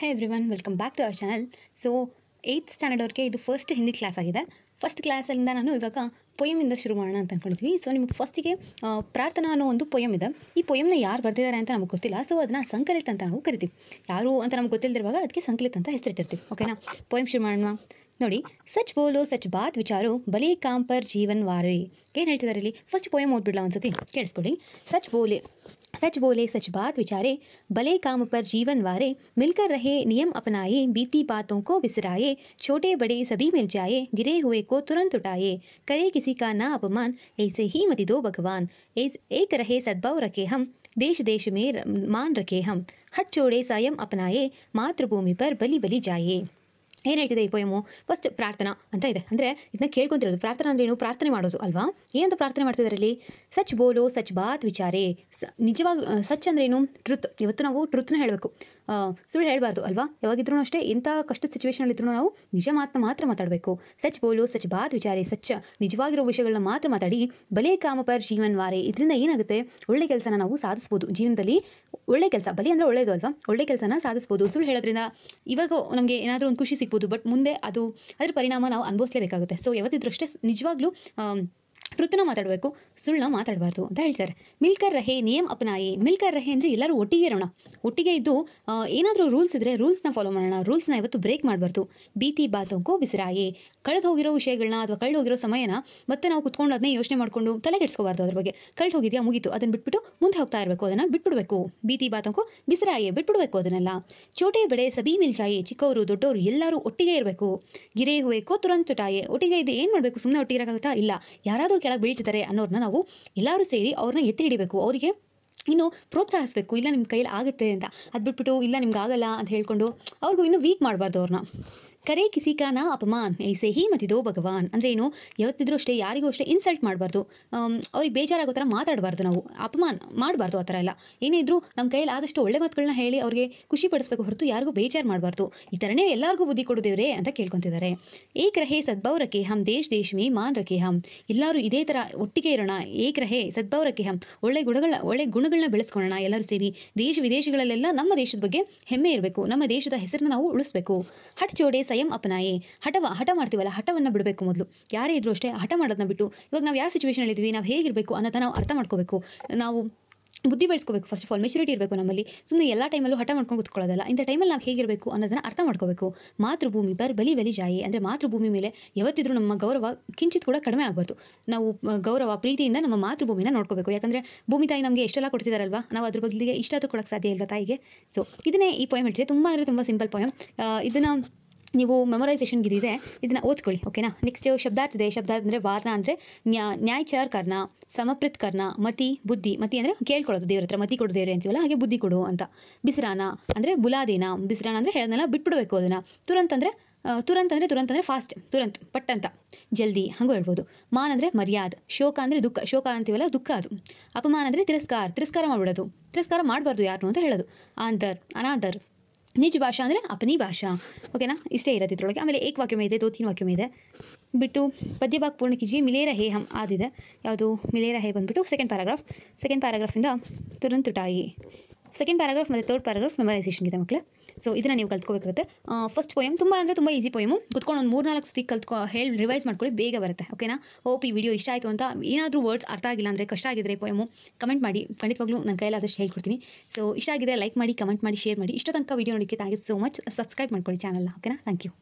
hey everyone welcome back to our channel so eighth standard ಅವ್ರಿಗೆ ಇದು first Hindi class ಆಗಿದೆ first ಕ್ಲಾಸಲ್ಲಿಂದ ನಾನು ಇವಾಗ ಪೊಯಮಿಂದ ಶುರು ಮಾಡೋಣ ಅಂತ ಅಂದ್ಕೊಂಡಿದ್ವಿ ಸೊ ನಿಮಗೆ ಫಸ್ಟಿಗೆ ಪ್ರಾರ್ಥನಾ ಅನ್ನೋ ಒಂದು ಪೊಯಮ್ ಇದೆ ಈ ಪೊಯಮ್ನ ಯಾರು ಬರ್ತಿದ್ದಾರೆ ಅಂತ ನಮಗೆ ಗೊತ್ತಿಲ್ಲ ಸೊ ಅದನ್ನ ಸಂಕಲಿತ ಅಂತ ನಾವು ಕರಿತೀವಿ ಯಾರು ಅಂತ ನಮ್ಗೆ ಗೊತ್ತಿಲ್ಲದಿರುವಾಗ ಅದಕ್ಕೆ ಸಂಕಲಿತ ಅಂತ ಹೆಸರಿಟ್ಟಿರ್ತೀವಿ ಓಕೆನಾ ಪೊಯಮ್ ಶುರು ಮಾಡೋಣ ನೋಡಿ ಸಚ್ बोलो ಸಚ್ ಬಾತ್ विचारो ಬಲಿ ಕಾಂಪರ್ ಜೀವನ್ जीवन ಏನು ಹೇಳ್ತಿದ್ದಾರೆ ಇಲ್ಲಿ ಫಸ್ಟ್ ಪೋಯಮ್ ಓದ್ಬಿಡ್ಲಾ ಒಂದ್ಸತಿ ಕೇಳಿಸ್ಕೊಳ್ಳಿ ಸಚ್ ಬೋಲೆ सच बोले सच बात विचारे भले काम पर जीवन वारे मिलकर रहे नियम अपनाए बीती बातों को बिसराए छोटे बड़े सभी मिल जाए गिरे हुए को तुरंत उठाए करे किसी का ना अपमान ऐसे ही मति दो भगवान एक रहे सद्भाव रखे हम देश देश में मान रखे हम हट छोड़े संयम अपनाए मातृभूमि पर बली बली जाए ಏನು ಹೇಳ್ತಿದೆ ಈ ಪೊಯಮು ಫಸ್ಟ್ ಪ್ರಾರ್ಥನಾ ಅಂತ ಇದೆ ಅಂದರೆ ಇದನ್ನ ಕೇಳ್ಕೊಂತಿರೋದು ಪ್ರಾರ್ಥನಾ ಅಂದ್ರೆ ಏನು ಪ್ರಾರ್ಥನೆ ಮಾಡೋದು ಅಲ್ವಾ ಏನಂತ ಪ್ರಾರ್ಥನೆ ಮಾಡ್ತಿದ್ದಾರೆ ಸಚ್ ಬೋಲೋ ಸಚ್ ಬಾತ್ ವಿಚಾರೇ ಸ ನಿಜವಾಗಿ ಸಚ್ ಅಂದ್ರೆ ಏನು ಟ್ರುತ್ ಇವತ್ತು ನಾವು ಟ್ರುತ್ನ ಹೇಳಬೇಕು ಸುಳ್ಳು ಹೇಳಬಾರ್ದು ಅಲ್ವಾ ಯಾವಾಗಿದ್ರೂ ಅಷ್ಟೇ ಇಂಥ ಕಷ್ಟದ ಸಿಚುವೇಶನಲ್ಲಿ ಇದ್ರೂ ನಾವು ನಿಜ ಮಾತನ್ನ ಮಾತ್ರ ಮಾತಾಡಬೇಕು ಸಚ್ ಬೋಲೋ ಸಚ್ ಬಾತ್ ವಿಚಾರೆ ಸಚ್ ನಿಜವಾಗಿರೋ ವಿಷಯಗಳನ್ನ ಮಾತ್ರ ಮಾತಾಡಿ ಬಲೆ ಕಾಮಪರ್ ಜೀವನ್ ವಾರೆ ಇದರಿಂದ ಏನಾಗುತ್ತೆ ಒಳ್ಳೆ ಕೆಲಸನ ನಾವು ಸಾಧಿಸ್ಬೋದು ಜೀವನದಲ್ಲಿ ಒಳ್ಳೆ ಕೆಲಸ ಬಲೆ ಅಂದರೆ ಒಳ್ಳೆಯದು ಅಲ್ವಾ ಒಳ್ಳೆ ಕೆಲಸನ ಸಾಧಿಸಬಹುದು ಸುಳ್ಳು ಹೇಳೋದ್ರಿಂದ ಇವಾಗ ನಮಗೆ ಏನಾದರೂ ಒಂದು ಖುಷಿ ಸಿಗ್ಬೋದು ಬಟ್ ಮುಂದೆ ಅದು ಅದ್ರ ಪರಿಣಾಮ ನಾವು ಅನುಭವಿಸಲೇಬೇಕಾಗುತ್ತೆ ಸೊ ಯಾವತ್ತಿದ್ರೂ ಅಷ್ಟೇ ನಿಜವಾಗ್ಲೂ ಋತುನ ಮಾತಾಡಬೇಕು ಸುಳ್ಳ ಮಾತಾಡಬಾರ್ದು ಅಂತ ಹೇಳ್ತಾರೆ ಮಿಲ್ಕರ್ ರಹೆ ನಿಯಮ್ ಅಪನಾಯಿ ಮಿಲ್ಕರ್ ರಹೆ ಅಂದರೆ ಎಲ್ಲರೂ ಒಟ್ಟಿಗೆ ಇರೋಣ ಒಟ್ಟಿಗೆ ಇದ್ದು ಏನಾದರೂ ರೂಲ್ಸ್ ಇದ್ದರೆ ರೂಲ್ಸ್ನ ಫಾಲೋ ಮಾಡೋಣ ರೂಲ್ಸ್ನ ಇವತ್ತು ಬ್ರೇಕ್ ಮಾಡಬಾರ್ದು ಬೀತಿ ಬಾತಂಕೋ ಬಿಸಿರಾಯಿ ಕಳೆದು ಹೋಗಿರೋ ವಿಷಯಗಳನ್ನ ಅಥವಾ ಕಳೆದು ಹೋಗಿರೋ ಸಮಯನ ಮತ್ತೆ ನಾವು ಕುತ್ಕೊಂಡು ಅದನ್ನೇ ಯೋಚನೆ ಮಾಡಿಕೊಂಡು ತಲೆ ಕೆಡ್ಸ್ಕೋಬಾರ್ದು ಅದ್ರ ಬಗ್ಗೆ ಕಳೆದು ಹೋಗಿದೆಯಾ ಮುಗೀತು ಅದನ್ನು ಬಿಟ್ಬಿಟ್ಟು ಮುಂದೆ ಹೋಗ್ತಾ ಇರಬೇಕು ಅದನ್ನು ಬಿಟ್ಬಿಡಬೇಕು ಬೀತಿ ಬಾತಂಕೋ ಬಿಸಿರಾಯಿ ಬಿಟ್ಬಿಡಬೇಕು ಅದನ್ನೆಲ್ಲ ಚೋಟೆ ಬೆಳೆ ಸಬಿ ಮಿಲ್ಚಾಯಿ ಚಿಕ್ಕವರು ದೊಡ್ಡವರು ಎಲ್ಲರೂ ಒಟ್ಟಿಗೆ ಇರಬೇಕು ಗಿರೇ ಹುವೆ ತುರಂತುಟಾಯಿ ಒಟ್ಟಿಗೆ ಇದು ಏನು ಮಾಡಬೇಕು ಸುಮ್ಮನೆ ಒಟ್ಟಿಗೆ ಇರೋಕ್ಕಾಗುತ್ತಾ ಇಲ್ಲ ಯಾರಾದರೂ ಎಲ್ಲರೂ ಕೆಳಗೆ ಬೀಳ್ತಿದ್ದಾರೆ ಅನ್ನೋರನ್ನ ನಾವು ಎಲ್ಲರೂ ಸೇರಿ ಅವ್ರನ್ನ ಎತ್ತಿ ಹಿಡಿಬೇಕು ಅವರಿಗೆ ಇನ್ನು ಪ್ರೋತ್ಸಾಹಿಸಬೇಕು ಇಲ್ಲ ನಿಮ್ಮ ಕೈಯಲ್ಲಿ ಆಗುತ್ತೆ ಅಂತ ಅದು ಬಿಟ್ಬಿಟ್ಟು ಇಲ್ಲ ನಿಮ್ಗೆ ಆಗಲ್ಲ ಅಂತ ಹೇಳ್ಕೊಂಡು ಅವ್ರಿಗೂ ಇನ್ನೂ ವೀಕ್ ಮಾಡಬಾರ್ದು ಅವ್ರನ್ನ ಕರೆ ಕಿಸಿಕಾನ ಅಪಮಾನ್ ಐಸೆ ಹಿ ಮತಿದೋ ಭಗವಾನ್ ಅಂದರೆ ಏನು ಯಾವತ್ತಿದ್ರೂ ಅಷ್ಟೇ ಯಾರಿಗೂ ಅಷ್ಟೇ ಇನ್ಸಲ್ಟ್ ಮಾಡಬಾರ್ದು ಅವ್ರಿಗೆ ಬೇಜಾರಾಗೋ ಥರ ಮಾತಾಡಬಾರ್ದು ನಾವು ಅಪಮಾನ್ ಮಾಡಬಾರ್ದು ಆ ಥರ ಎಲ್ಲ ಏನೇ ಇದ್ರು ನಮ್ಮ ಕೈಯಲ್ಲಿ ಆದಷ್ಟು ಒಳ್ಳೆ ಮಾತುಗಳನ್ನ ಹೇಳಿ ಅವ್ರಿಗೆ ಖುಷಿ ಪಡಿಸ್ಬೇಕು ಹೊರತು ಯಾರಿಗೂ ಬೇಜಾರು ಮಾಡಬಾರ್ದು ಈ ಥರನೇ ಎಲ್ಲರಿಗೂ ಬುದ್ಧಿ ಕೊಡೋದೇವ್ರೆ ಅಂತ ಕೇಳ್ಕೊತಿದ್ದಾರೆ ಏಕ್ ರಹೇ ಸದ್ಭವ್ ರಕೆ ಹಮ್ ದೇಶ್ ದೇಶ್ ಮೇ ಮಾನ್ ರಕೆ ಹಮ್ ಎಲ್ಲರೂ ಇದೇ ಥರ ಒಟ್ಟಿಗೆ ಇರೋಣ ಏಕ್ ರಹೇ ಸದ್ಭವ್ ಹಮ್ ಒಳ್ಳೆ ಗುಣಗಳ ಒಳ್ಳೆ ಗುಣಗಳನ್ನ ಬೆಳೆಸ್ಕೊಳ್ಳೋಣ ಎಲ್ಲರೂ ಸೇರಿ ದೇಶ ವಿದೇಶಗಳಲ್ಲೆಲ್ಲ ನಮ್ಮ ದೇಶದ ಬಗ್ಗೆ ಹೆಮ್ಮೆ ಇರಬೇಕು ನಮ್ಮ ದೇಶದ ಹೆಸರನ್ನ ನಾವು ಉಳಿಸ್ಬೇಕು ಹಟ್ ಚೋಡೆ ಸೈ ಸ್ವಯಂ ಅಪನಾಯೇ ಹಠವ ಹಠ ಮಾಡ್ತೀವಲ್ಲ ಹಠವನ್ನು ಬಿಡಬೇಕು ಮೊದಲು ಯಾರೇ ಇದ್ರೂ ಅಷ್ಟೇ ಹಠ ಮಾಡೋದನ್ನ ಬಿಟ್ಟು ಇವಾಗ ನಾವು ಯಾವ ಸಿಚುವೇಷನಲ್ಲಿ ಇದ್ವಿ ನಾವು ಹೇಗಿರಬೇಕು ಅನ್ನೋದನ್ನ ನಾವು ಅರ್ಥ ಮಾಡ್ಕೋಬೇಕು ನಾವು ಬುದ್ಧಿ ಬೆಳೆಸ್ಕೋಬೇಕು ಫಸ್ಟ್ ಆಫ್ ಆಲ್ ಮೆಚುರಿಟಿ ಇರಬೇಕು ನಮ್ಮಲ್ಲಿ ಸುಮ್ಮನೆ ಎಲ್ಲ ಟೈಮಲ್ಲೂ ಹಠ ಮಾಡ್ಕೊಂಡು ಕುತ್ಕೊಳ್ಳೋದಲ್ಲ ಇಂಥ ಟೈಮಲ್ಲಿ ನಾವು ಹೇಗಿರಬೇಕು ಅನ್ನೋದನ್ನ ಅರ್ಥ ಮಾಡ್ಕೋಬೇಕು ಮಾತೃಭೂಮಿ ಬರ್ ಬಲಿ ಬಲಿ ಜಾಯಿ ಅಂದರೆ ಮಾತೃಭೂಮಿ ಮೇಲೆ ಯಾವತ್ತಿದ್ರೂ ನಮ್ಮ ಗೌರವ ಕಿಂಚಿತ್ ಕೂಡ ಕಡಿಮೆ ಆಗಬಾರ್ದು ನಾವು ಗೌರವ ಪ್ರೀತಿಯಿಂದ ನಮ್ಮ ಮಾತೃಭೂಮಿನ ನೋಡ್ಕೋಬೇಕು ಯಾಕಂದರೆ ಭೂಮಿ ತಾಯಿ ನಮಗೆ ಎಷ್ಟೆಲ್ಲ ಕೊಡ್ತಿದಾರಲ್ವಾ ನಾವು ಅದ್ರ ಬದಲಿಗೆ ಇಷ್ಟಾದರೂ ಕೊಡೋಕ್ಕೆ ಸಾಧ್ಯ ಇಲ್ವಾ ತಾಯಿಗೆ ಸೊ ಇದನ್ನೇ ಈ ಪಾಯಿಂಟ್ ಹೇಳ್ತಿದೆ ತುಂಬ ಅಂದರೆ ತುಂಬ ಸಿಂಪಲ್ ಪಾಯಿಂಟ್ ಇದನ್ನು ನೀವು ಮೆಮೊರೈಸೇಷನ್ಗಿದಿದೆ ಇದನ್ನು ಓದ್ಕೊಳ್ಳಿ ಓಕೆನಾ ನೆಕ್ಸ್ಟ್ ಶಬ್ದಾರ್ಥ ಇದೆ ಶಬ್ದಾರ್ಥ ಅಂದರೆ ವಾರ್ನ ಅಂದರೆ ನ್ಯಾ ನ್ಯಾಯಚಾರ್ ಕರ್ಣ ಸಮಪ್ರಿತ್ ಕರ್ಣ ಮತಿ ಬುದ್ಧಿ ಮತಿ ಅಂದರೆ ಕೇಳ್ಕೊಳ್ಳೋದು ದೇವ್ರ ಹತ್ರ ಮತಿ ಕೊಡು ದೇವ್ರೆ ಅಂತೀವಲ್ಲ ಹಾಗೆ ಬುದ್ಧಿ ಕೊಡು ಅಂತ ಬಿಸಿರಾನ ಅಂದರೆ ಬುಲಾದಿನ ಬಿಸಿರಾನ ಅಂದರೆ ಹೇಳೋದನ್ನೆಲ್ಲ ಬಿಟ್ಬಿಡಬೇಕು ಅದನ್ನು ತುರಂತ ಅಂದರೆ ತುರಂತ ಅಂದರೆ ತುರಂತ ಅಂದರೆ ಫಾಸ್ಟ್ ತುರಂತ ಪಟ್ ಅಂತ ಜಲ್ದಿ ಹಾಗೂ ಹೇಳ್ಬೋದು ಮಾನ್ ಅಂದರೆ ಮರ್ಯಾದ ಶೋಕ ಅಂದರೆ ದುಃಖ ಶೋಕ ಅಂತೀವಲ್ಲ ದುಃಖ ಅದು ಅಪಮಾನ ಅಂದರೆ ತಿರಸ್ಕಾರ ತಿರಸ್ಕಾರ ಮಾಡಿಬಿಡೋದು ತಿರಸ್ಕಾರ ಮಾಡಬಾರ್ದು ಯಾರನ್ನು ಅಂತ ಹೇಳೋದು ಆಂತರ್ ಅನಾಧರ್ ನಿಜ ಭಾಷಾ ಅಂದರೆ ಅಪನಿ ಭಾಷಾ ಓಕೆನಾ ಇಷ್ಟೇ ಇರೋದು ಇದ್ರೊಳಗೆ ಆಮೇಲೆ ಏಕ್ ವಾಕ್ಯಮೇ ಇದೆ ದೋತಿನ ವಾಕ್ಯಮೇ ಇದೆ ಬಿಟ್ಟು ಪದ್ಯಭಾಗ ಪೂರ್ಣ ಕಿಜಿ ಮಿಲೇರ ಹೇ ಹಮ್ ಆದಿದೆ ಯಾವುದು ಮಿಲೇರ ಹೇ ಬಂದುಬಿಟ್ಟು ಸೆಕೆಂಡ್ ಪ್ಯಾರಾಗ್ರಾಫ್ ಸೆಕೆಂಡ್ ಪ್ಯಾರಾಗ್ರಾಫಿಂದ ತುರಂತುಟಾಯಿ ಸೆಕೆಂಡ್ ಪ್ಯಾರಾಗ್ರಾಫ್ ಮತ್ತು ತರ್ಡ್ ಪ್ಯಾರಾಗ್ರಾಫ್ ಇದೆ ಮಕ್ಕಳ ಸೊ ಇದನ್ನು ನೀವು ಕಲ್ತ್ಕೋಬೇಕಾಗುತ್ತೆ ಫಸ್ಟ್ ಪೊಯಮ್ ತುಂಬ ಅಂದರೆ ತುಂಬ ಈಸಿ ಪೊಯಮು ಕುತ್ಕೊಂಡು ಒಂದು ಮೂರ್ನಾಲ್ಕು ಸ್ಟಿಕ್ ಕಲ್ತ್ಕೊ ಹೇಳಿ ರಿವೈಸ್ ಮಾಡ್ಕೊಳ್ಳಿ ಬೇಗ ಬರುತ್ತೆ ಓಕೆನಾ ಓ ಈ ವಿಡಿಯೋ ಇಷ್ಟ ಆಯಿತು ಅಂತ ಏನಾದರೂ ವರ್ಡ್ಸ್ ಅರ್ಥ ಆಗಿಲ್ಲ ಅಂದರೆ ಕಷ್ಟ ಆಗಿದ್ರೆ ಪೊಯಮು ಕಮೆಂಟ್ ಮಾಡಿ ಖಂಡಿತವಾಗ್ಲೂ ನನ್ನ ಕೈಲಾದಷ್ಟು ಹೇಳ್ಕೊಡ್ತೀನಿ ಸೊ ಇಷ್ಟ ಆಗಿದ್ರೆ ಲೈಕ್ ಮಾಡಿ ಕಮೆಂಟ್ ಮಾಡಿ ಶೇರ್ ಮಾಡಿ ಇಷ್ಟ ತನಕ ವೀಡಿಯೋ ನೋಡಿಕೆ thank you so much subscribe ಮಾಡ್ಕೊಳ್ಳಿ ಚಾನಲ್ನ ಓಕೆನಾ ಥ್ಯಾಂಕ್ ಯು